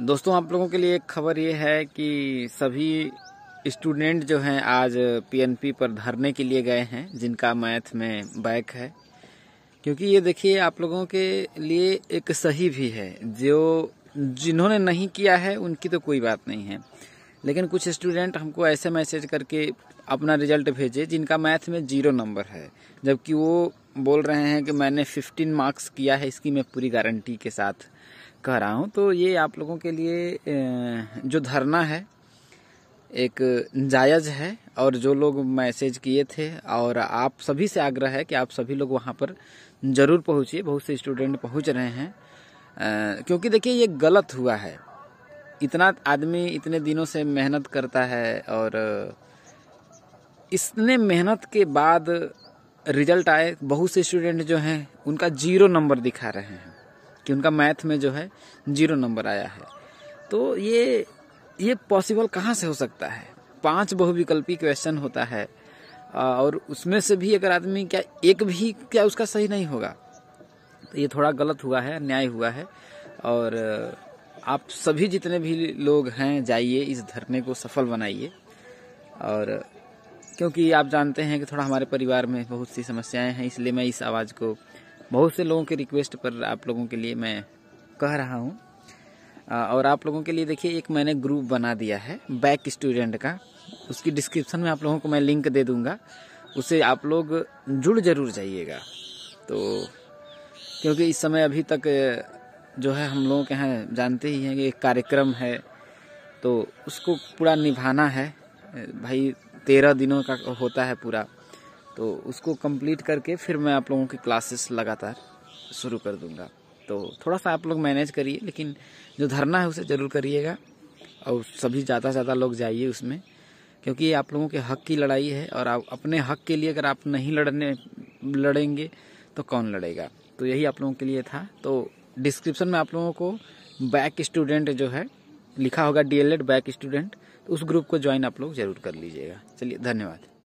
दोस्तों आप लोगों के लिए एक खबर ये है कि सभी स्टूडेंट जो हैं आज पीएनपी पर धरने के लिए गए हैं जिनका मैथ में बैक है क्योंकि ये देखिए आप लोगों के लिए एक सही भी है जो जिन्होंने नहीं किया है उनकी तो कोई बात नहीं है लेकिन कुछ स्टूडेंट हमको ऐसे मैसेज करके अपना रिजल्ट भेजे जिनका मैथ में जीरो नंबर है जबकि वो बोल रहे हैं कि मैंने फिफ्टीन मार्क्स किया है इसकी मैं पूरी गारंटी के साथ कह रहा हूँ तो ये आप लोगों के लिए जो धरना है एक जायज़ है और जो लोग मैसेज किए थे और आप सभी से आग्रह है कि आप सभी लोग वहाँ पर ज़रूर पहुँचिए बहुत से स्टूडेंट पहुँच रहे हैं आ, क्योंकि देखिए ये गलत हुआ है इतना आदमी इतने दिनों से मेहनत करता है और इसने मेहनत के बाद रिजल्ट आए बहुत से स्टूडेंट जो हैं उनका जीरो नंबर दिखा रहे हैं कि उनका मैथ में जो है जीरो नंबर आया है तो ये ये पॉसिबल कहाँ से हो सकता है पांच बहुविकल्पी क्वेश्चन होता है और उसमें से भी अगर आदमी क्या एक भी क्या उसका सही नहीं होगा तो ये थोड़ा गलत हुआ है न्याय हुआ है और आप सभी जितने भी लोग हैं जाइए इस धरने को सफल बनाइए और क्योंकि आप जानते हैं कि थोड़ा हमारे परिवार में बहुत सी समस्याएं हैं इसलिए मैं इस आवाज़ को बहुत से लोगों के रिक्वेस्ट पर आप लोगों के लिए मैं कह रहा हूँ और आप लोगों के लिए देखिए एक मैंने ग्रुप बना दिया है बैक स्टूडेंट का उसकी डिस्क्रिप्शन में आप लोगों को मैं लिंक दे दूँगा उसे आप लोग जुड़ जरूर जाइएगा तो क्योंकि इस समय अभी तक जो है हम लोगों के यहाँ जानते ही हैं कि एक कार्यक्रम है तो उसको पूरा निभाना है भाई तेरह दिनों का होता है पूरा तो उसको कंप्लीट करके फिर मैं आप लोगों की क्लासेस लगातार शुरू कर दूंगा तो थोड़ा सा आप लोग मैनेज करिए लेकिन जो धरना है उसे ज़रूर करिएगा और सभी ज़्यादा से ज़्यादा लोग जाइए उसमें क्योंकि ये आप लोगों के हक की लड़ाई है और आप अपने हक के लिए अगर आप नहीं लड़ने लड़ेंगे तो कौन लड़ेगा तो यही आप लोगों के लिए था तो डिस्क्रिप्शन में आप लोगों को बैक स्टूडेंट जो है लिखा होगा डीएलएड बैक स्टूडेंट उस ग्रुप को ज्वाइन आप लोग जरूर कर लीजिएगा चलिए धन्यवाद